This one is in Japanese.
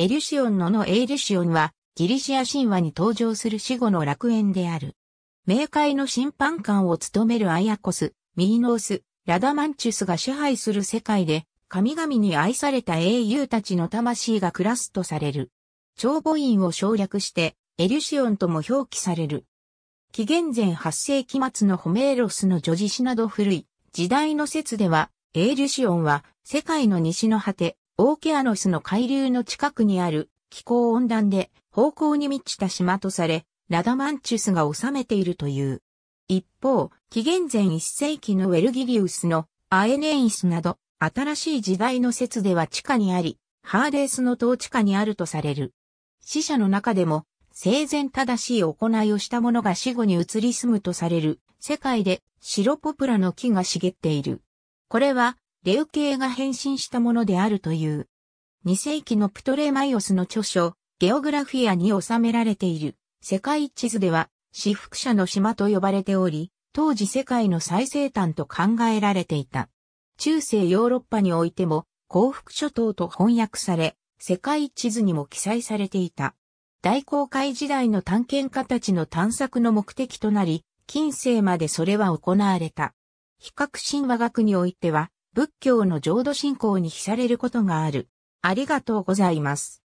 エリュシオンののエーリュシオンは、ギリシア神話に登場する死後の楽園である。冥界の審判官を務めるアヤコス、ミーノース、ラダマンチュスが支配する世界で、神々に愛された英雄たちの魂が暮らすとされる。長母院を省略して、エリュシオンとも表記される。紀元前8世紀末のホメーロスの叙事詩など古い時代の説では、エーリュシオンは世界の西の果て、オーケアノスの海流の近くにある気候温暖で方向に満ちた島とされ、ラダマンチュスが治めているという。一方、紀元前1世紀のウェルギリウスのアエネイスなど、新しい時代の説では地下にあり、ハーデースの統治下にあるとされる。死者の中でも、生前正しい行いをした者が死後に移り住むとされる、世界で白ポプラの木が茂っている。これは、レウ系が変身したものであるという。2世紀のプトレマイオスの著書、ゲオグラフィアに収められている世界地図では、私服者の島と呼ばれており、当時世界の最西端と考えられていた。中世ヨーロッパにおいても、幸福諸島と翻訳され、世界地図にも記載されていた。大航海時代の探検家たちの探索の目的となり、近世までそれは行われた。比較神話学においては、仏教の浄土信仰に比されることがある。ありがとうございます。